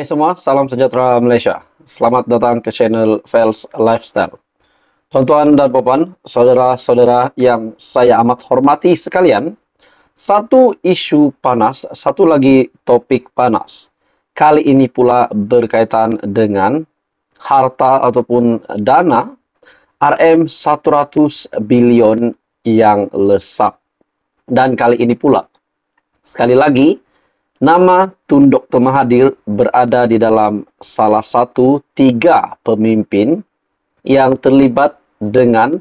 Hai semua, salam sejahtera Malaysia. Selamat datang ke channel Fels Lifestyle. Tuan-tuan dan puan, saudara-saudara yang saya amat hormati sekalian, satu isu panas, satu lagi topik panas. Kali ini pula berkaitan dengan harta ataupun dana RM 100 bilion yang lesap. Dan kali ini pula, sekali lagi, Nama Tun Dr. Mahathir berada di dalam salah satu tiga pemimpin yang terlibat dengan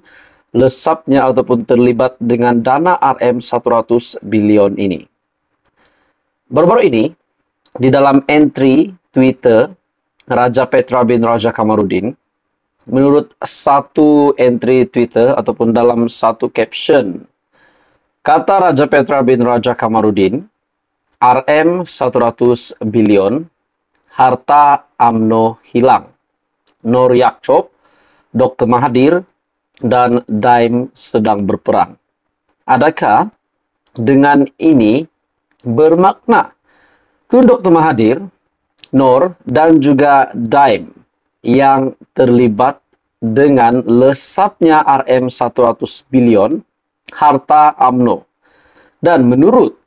lesapnya ataupun terlibat dengan dana RM100 bilion ini. Baru-baru ini, di dalam entry Twitter Raja Petra bin Raja Kamarudin, menurut satu entry Twitter ataupun dalam satu caption, kata Raja Petra bin Raja Kamarudin, RM 100 bilion, harta AMNO hilang. Nur Yakob, Dr. mahadir dan Daim sedang berperang. Adakah dengan ini bermakna Tun Dr. mahadir, Nur, dan juga Daim yang terlibat dengan lesapnya RM 100 bilion harta AMNO. Dan menurut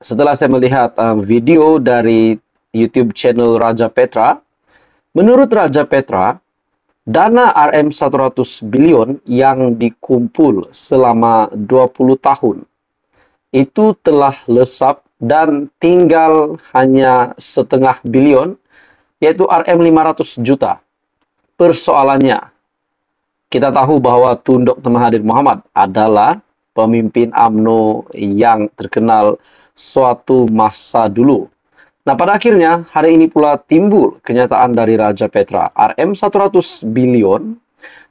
setelah saya melihat um, video dari YouTube channel Raja Petra, menurut Raja Petra, dana RM 100 bilion yang dikumpul selama 20 tahun itu telah lesap dan tinggal hanya setengah bilion yaitu RM 500 juta. Persoalannya, kita tahu bahwa Tunduk Temahadir Muhammad adalah pemimpin AMNO yang terkenal suatu masa dulu. Nah, pada akhirnya hari ini pula timbul kenyataan dari Raja Petra, RM 100 bilion,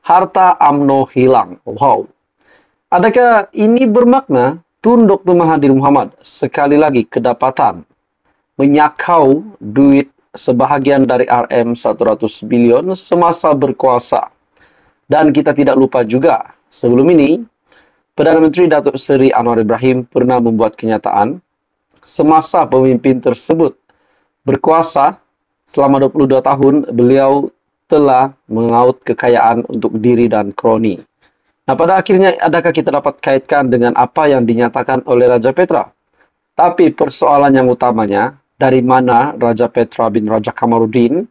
harta AMNO hilang. Wow. Adakah ini bermakna Tunduk Tuh Mahathir Muhammad sekali lagi kedapatan menyakau duit sebahagian dari RM 100 bilion semasa berkuasa. Dan kita tidak lupa juga, sebelum ini Perdana Menteri Datuk Seri Anwar Ibrahim pernah membuat kenyataan semasa pemimpin tersebut berkuasa selama 22 tahun beliau telah mengaut kekayaan untuk diri dan kroni. Nah, pada akhirnya adakah kita dapat kaitkan dengan apa yang dinyatakan oleh Raja Petra? Tapi persoalan yang utamanya, dari mana Raja Petra bin Raja Kamaruddin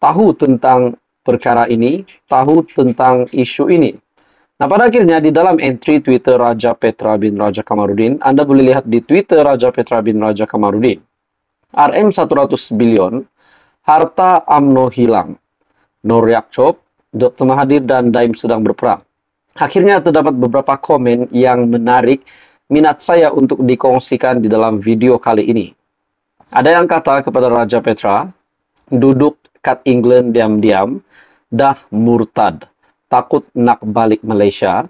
tahu tentang perkara ini, tahu tentang isu ini? Nah, pada akhirnya di dalam entry Twitter Raja Petra bin Raja Kamarudin, Anda boleh lihat di Twitter Raja Petra bin Raja Kamarudin. RM 100 bilion, harta AMNO hilang. Nur Yakcob, Dr. Mahadir, dan Daim sedang berperang. Akhirnya terdapat beberapa komen yang menarik minat saya untuk dikongsikan di dalam video kali ini. Ada yang kata kepada Raja Petra, duduk kat England diam-diam, dah murtad takut nak balik Malaysia.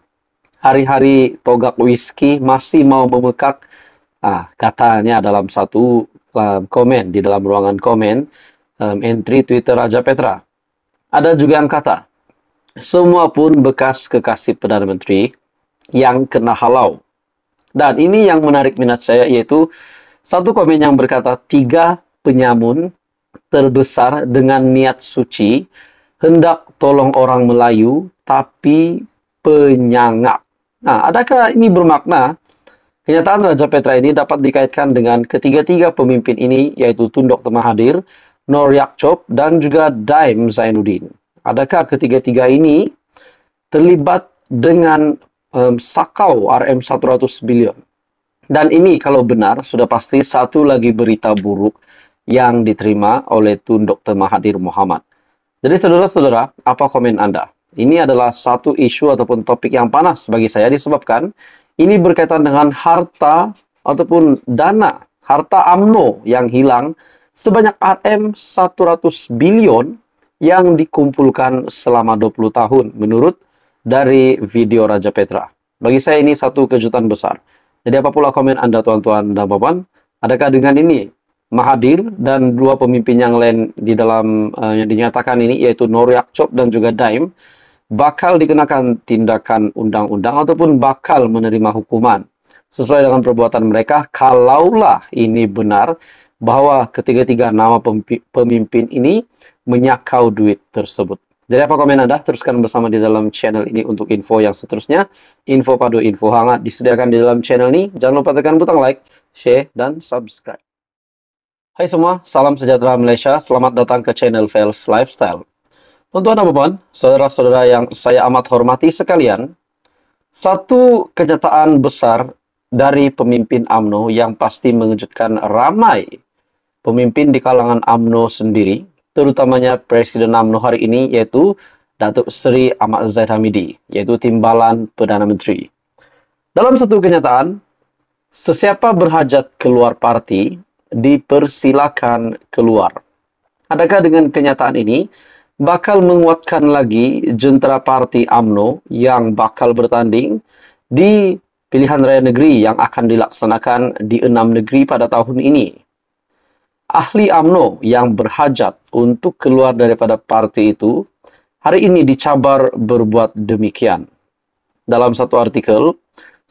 Hari-hari togak whisky masih mau memekak. Ah, katanya dalam satu um, komen di dalam ruangan komen um, entry Twitter Raja Petra. Ada juga yang kata, semua pun bekas kekasih Perdana Menteri yang kena halau. Dan ini yang menarik minat saya yaitu satu komen yang berkata tiga penyamun terbesar dengan niat suci hendak tolong orang Melayu tapi penyangak. Nah, adakah ini bermakna? Kenyataan Raja Petra ini dapat dikaitkan dengan ketiga-tiga pemimpin ini yaitu Tun Dr. Mahathir, Nor Yakchop, dan juga Daim Zainuddin. Adakah ketiga-tiga ini terlibat dengan um, sakau RM100 bilion? Dan ini kalau benar sudah pasti satu lagi berita buruk yang diterima oleh Tun Dr. Mahathir Muhammad. Jadi saudara-saudara, apa komen Anda? Ini adalah satu isu ataupun topik yang panas bagi saya disebabkan ini berkaitan dengan harta ataupun dana, harta AMNO yang hilang sebanyak RM 100 bilion yang dikumpulkan selama 20 tahun menurut dari video Raja Petra. Bagi saya ini satu kejutan besar. Jadi apa pula komen Anda tuan-tuan dan papan? Adakah dengan ini Mahadir dan dua pemimpin yang lain di dalam uh, yang dinyatakan ini yaitu Noriak Chop dan juga Daim bakal dikenakan tindakan undang-undang ataupun bakal menerima hukuman sesuai dengan perbuatan mereka kalaulah ini benar bahwa ketiga-tiga nama pemimpin ini menyakau duit tersebut. Jadi apa komen Anda? Teruskan bersama di dalam channel ini untuk info yang seterusnya. Info padu info hangat disediakan di dalam channel ini. Jangan lupa tekan butang like, share, dan subscribe. Hai semua, salam sejahtera Malaysia. Selamat datang ke channel Fels Lifestyle. Tuan-tuan dan saudara-saudara yang saya amat hormati sekalian, satu kenyataan besar dari pemimpin AMNO yang pasti mengejutkan ramai pemimpin di kalangan AMNO sendiri, terutamanya Presiden AMNO hari ini, yaitu Datuk Seri Ahmad Zaid Hamidi, yaitu timbalan Perdana Menteri. Dalam satu kenyataan, sesiapa berhajat keluar parti, dipersilakan keluar. Adakah dengan kenyataan ini bakal menguatkan lagi jentera parti AMNO yang bakal bertanding di pilihan raya negeri yang akan dilaksanakan di enam negeri pada tahun ini. Ahli AMNO yang berhajat untuk keluar daripada parti itu hari ini dicabar berbuat demikian. Dalam satu artikel,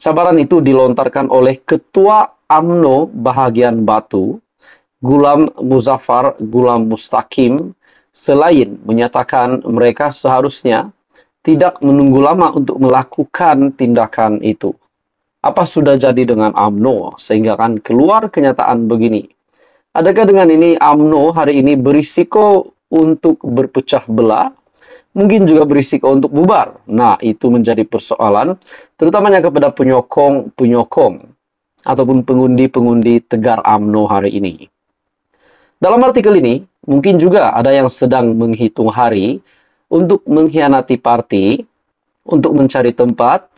cabaran itu dilontarkan oleh Ketua AMNO bahagian Batu, Gulam Muzaffar, Gulam Mustaqim, selain menyatakan mereka seharusnya tidak menunggu lama untuk melakukan tindakan itu. Apa sudah jadi dengan AMNO sehingga kan keluar kenyataan begini? Adakah dengan ini AMNO hari ini berisiko untuk berpecah belah? Mungkin juga berisiko untuk bubar. Nah, itu menjadi persoalan terutamanya kepada penyokong-penyokong ataupun pengundi-pengundi tegar AMNO hari ini. Dalam artikel ini, mungkin juga ada yang sedang menghitung hari untuk mengkhianati parti, untuk mencari tempat,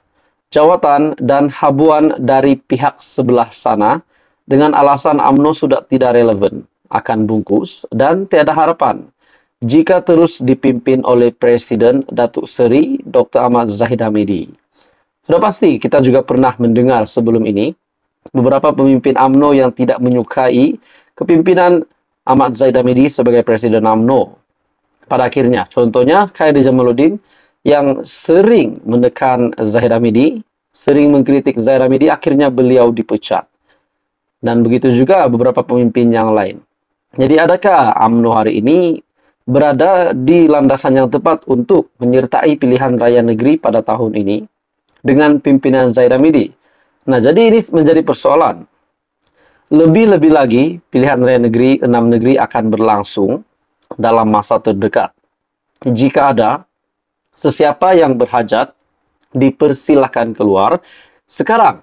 jawatan, dan habuan dari pihak sebelah sana dengan alasan AMNO sudah tidak relevan, akan bungkus, dan tiada harapan jika terus dipimpin oleh Presiden Datuk Seri Dr. Ahmad Zahid Hamidi. Sudah pasti kita juga pernah mendengar sebelum ini beberapa pemimpin AMNO yang tidak menyukai kepimpinan Ahmad Zaid Hamidi sebagai presiden AMNO. Pada akhirnya, contohnya Khairi Jamaluddin yang sering menekan Zahid Hamidi, sering mengkritik Zahid Hamidi, akhirnya beliau dipecat. Dan begitu juga beberapa pemimpin yang lain. Jadi adakah AMNO hari ini berada di landasan yang tepat untuk menyertai pilihan raya negeri pada tahun ini dengan pimpinan Zaid Hamidi? Nah, jadi ini menjadi persoalan. Lebih-lebih lagi, pilihan raya negeri enam negeri akan berlangsung dalam masa terdekat. Jika ada sesiapa yang berhajat, dipersilahkan keluar sekarang.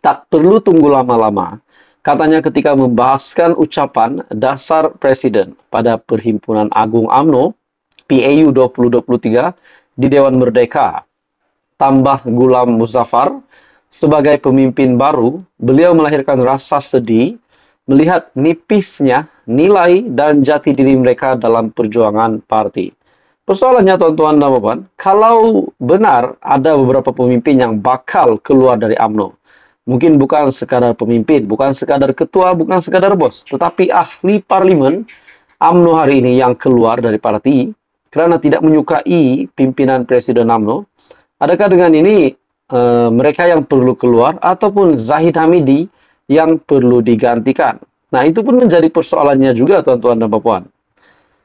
Tak perlu tunggu lama-lama, katanya ketika membahaskan ucapan dasar presiden pada Perhimpunan Agung AMNO PAU 2023 di Dewan Merdeka. Tambah Gulam Muzaffar sebagai pemimpin baru, beliau melahirkan rasa sedih melihat nipisnya nilai dan jati diri mereka dalam perjuangan parti. Persoalannya tuan-tuan dan puan, kalau benar ada beberapa pemimpin yang bakal keluar dari AMNO. Mungkin bukan sekadar pemimpin, bukan sekadar ketua, bukan sekadar bos, tetapi ahli parlimen AMNO hari ini yang keluar dari parti karena tidak menyukai pimpinan Presiden AMNO. Adakah dengan ini Eh, mereka yang perlu keluar ataupun Zahid Hamidi yang perlu digantikan. Nah, itu pun menjadi persoalannya juga tuan-tuan dan puan.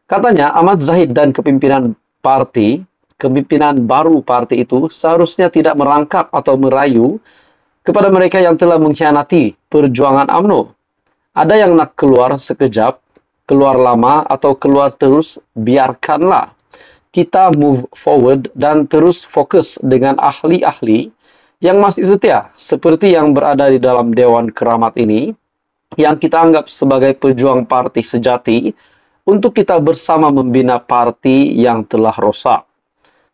Katanya Ahmad Zahid dan kepimpinan parti, kepimpinan baru parti itu seharusnya tidak merangkap atau merayu kepada mereka yang telah mengkhianati perjuangan AMNO. Ada yang nak keluar sekejap, keluar lama atau keluar terus, biarkanlah kita move forward dan terus fokus dengan ahli-ahli yang masih setia, seperti yang berada di dalam Dewan Keramat ini, yang kita anggap sebagai pejuang parti sejati, untuk kita bersama membina parti yang telah rosak.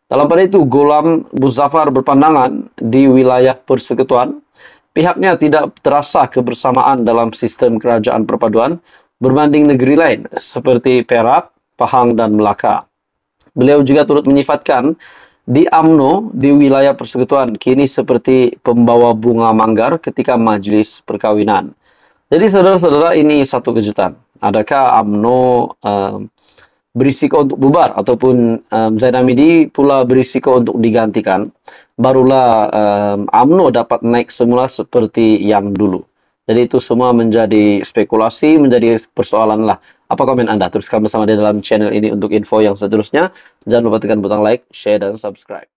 Dalam pada itu, Golam Muzaffar berpandangan di wilayah persekutuan, pihaknya tidak terasa kebersamaan dalam sistem kerajaan perpaduan berbanding negeri lain seperti Perak, Pahang, dan Melaka. Beliau juga turut menyifatkan di AMNO di wilayah persekutuan kini seperti pembawa bunga manggar ketika majelis perkawinan. Jadi saudara-saudara ini satu kejutan. Adakah AMNO um, berisiko untuk bubar ataupun um, Zainamidi pula berisiko untuk digantikan? Barulah um, AMNO dapat naik semula seperti yang dulu. Jadi itu semua menjadi spekulasi, menjadi persoalan lah. Apa komen Anda? Teruskan bersama di dalam channel ini untuk info yang seterusnya. Jangan lupa tekan butang like, share, dan subscribe.